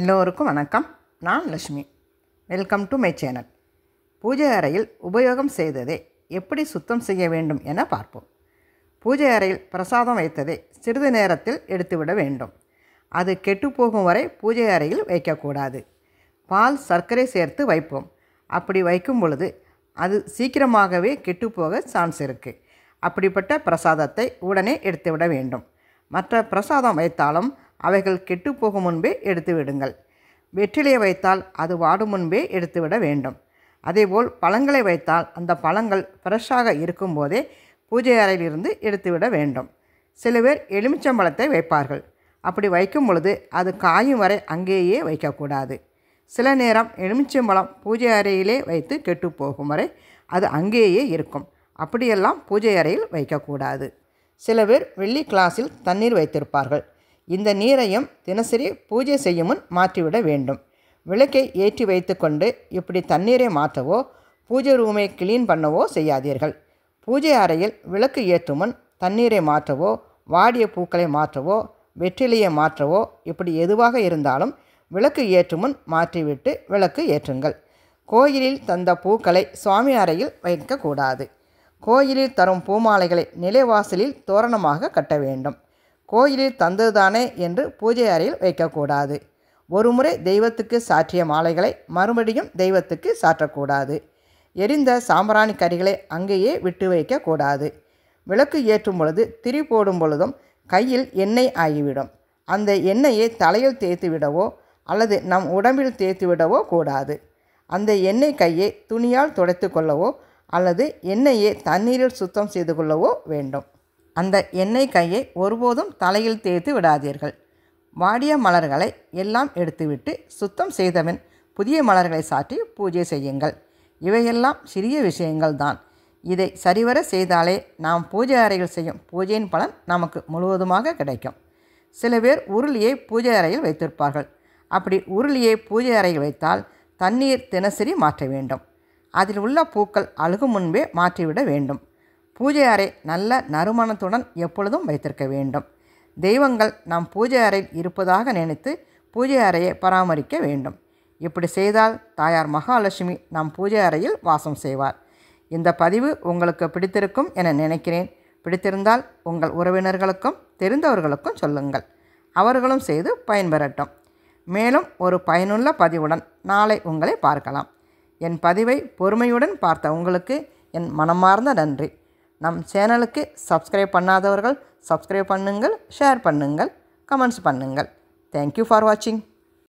எல்லோருக்கும் வணக்கம் நான் Lakshmi welcome to my channel பூஜை அறையில் உபயோகம் செய்ததை எப்படி சுத்தம் செய்ய வேண்டும் என பார்ப்போம் பூஜை அறையில் பிரசாதம் வைத்ததை சிறிது நேரத்தில் எடுத்துவிட வேண்டும் அது கெட்டுப்போகும் வரை பூஜை அறையில் வைக்கக்கூடாது பால் சர்க்கரை சேர்த்து வைப்போம் அப்படி வைக்கும் பொழுது அது சீக்கிரமாகவே கெட்டுப்போக சான்ஸ் இருக்குது அப்படிப்பட்ட பிரசாதத்தை உடனே எடுத்துவிட வேண்டும் மற்ற பிரசாதம் வைத்தாலும் அவைகள் கெட்டுப்போகும் முன்பே எடுத்து விடுங்கள் வெற்றிலையை வைத்தால் அது வாடும் முன்பே எடுத்துவிட வேண்டும் அதேபோல் பழங்களை வைத்தால் அந்த பழங்கள் ஃப்ரெஷ்ஷாக இருக்கும்போதே பூஜை அறையிலிருந்து எடுத்துவிட வேண்டும் சில பேர் எலுமிச்சம்பழத்தை வைப்பார்கள் அப்படி வைக்கும் பொழுது அது காயும் வரை அங்கேயே வைக்கக்கூடாது சில நேரம் எலுமிச்சம்பழம் பூஜை அறையிலே வைத்து கெட்டுப்போகும் போகும் வரை அது அங்கேயே இருக்கும் அப்படியெல்லாம் பூஜை அறையில் வைக்கக்கூடாது சில பேர் வெள்ளி கிளாஸில் தண்ணீர் வைத்திருப்பார்கள் இந்த நீரையும் தினசரி பூஜை செய்யும் முன் மாற்றிவிட வேண்டும் விளக்கை ஏற்றி வைத்துக்கொண்டு இப்படி தண்ணீரை மாற்றவோ பூஜை ரூமை கிளீன் பண்ணவோ செய்யாதீர்கள் பூஜை அறையில் விளக்கு ஏற்றும் முன் தண்ணீரை மாற்றவோ வாடிய பூக்களை மாற்றவோ வெற்றிலையை மாற்றவோ இப்படி எதுவாக இருந்தாலும் விளக்கு ஏற்றும் முன் மாற்றிவிட்டு விளக்கு ஏற்றுங்கள் கோயிலில் தந்த பூக்களை சுவாமி அறையில் வைக்கக்கூடாது கோயிலில் தரும் பூமாலைகளை நிலைவாசலில் தோரணமாக கட்ட வேண்டும் கோயிலில் தந்ததுதானே என்று பூஜை அறையில் வைக்கக்கூடாது ஒருமுறை தெய்வத்துக்கு சாற்றிய மாலைகளை மறுபடியும் தெய்வத்துக்கு சாற்றக்கூடாது எரிந்த சாம்பிராணி கறிகளை அங்கேயே விட்டு வைக்கக்கூடாது விளக்கு ஏற்றும் பொழுது திரி போடும் பொழுதும் கையில் எண்ணெய் ஆகிவிடும் அந்த எண்ணெயை தலையில் தேய்த்து விடவோ அல்லது நம் உடம்பில் தேய்த்து விடவோ கூடாது அந்த எண்ணெய் கையை துணியால் துடைத்து கொள்ளவோ அல்லது எண்ணெயை தண்ணீரில் சுத்தம் செய்து கொள்ளவோ வேண்டும் அந்த எண்ணெய் கையை ஒருபோதும் தலையில் தேய்த்து விடாதீர்கள் வாடிய மலர்களை எல்லாம் எடுத்துவிட்டு சுத்தம் செய்தவன் புதிய மலர்களை சாற்றி பூஜை செய்யுங்கள் இவையெல்லாம் சிறிய விஷயங்கள் தான் இதை சரிவர செய்தாலே நாம் பூஜை அறையில் செய்யும் பூஜையின் பலன் நமக்கு முழுவதுமாக கிடைக்கும் சில பேர் உருளியை பூஜை அறையில் வைத்திருப்பார்கள் அப்படி உருளியை பூஜை அறையில் வைத்தால் தண்ணீர் தினசரி மாற்ற வேண்டும் அதில் உள்ள பூக்கள் அழுகும் முன்பே மாற்றிவிட வேண்டும் பூஜை அறை நல்ல நறுமணத்துடன் எப்பொழுதும் வைத்திருக்க வேண்டும் தெய்வங்கள் நாம் பூஜை அறையில் இருப்பதாக நினைத்து பூஜை அறையை பராமரிக்க வேண்டும் இப்படி செய்தால் தாயார் மகாலட்சுமி நம் பூஜை அறையில் வாசம் செய்வார் இந்த பதிவு உங்களுக்கு பிடித்திருக்கும் என நினைக்கிறேன் பிடித்திருந்தால் உங்கள் உறவினர்களுக்கும் தெரிந்தவர்களுக்கும் சொல்லுங்கள் அவர்களும் செய்து பயன்பெறட்டும் மேலும் ஒரு பயனுள்ள பதிவுடன் நாளை உங்களை பார்க்கலாம் என் பதிவை பொறுமையுடன் பார்த்த உங்களுக்கு என் மனமார்ந்த நன்றி நம் சேனலுக்கு சப்ஸ்கிரைப் பண்ணாதவர்கள் சப்ஸ்கிரைப் பண்ணுங்கள் ஷேர் பண்ணுங்கள் கமெண்ட்ஸ் பண்ணுங்கள் தேங்க்யூ ஃபார் வாட்சிங்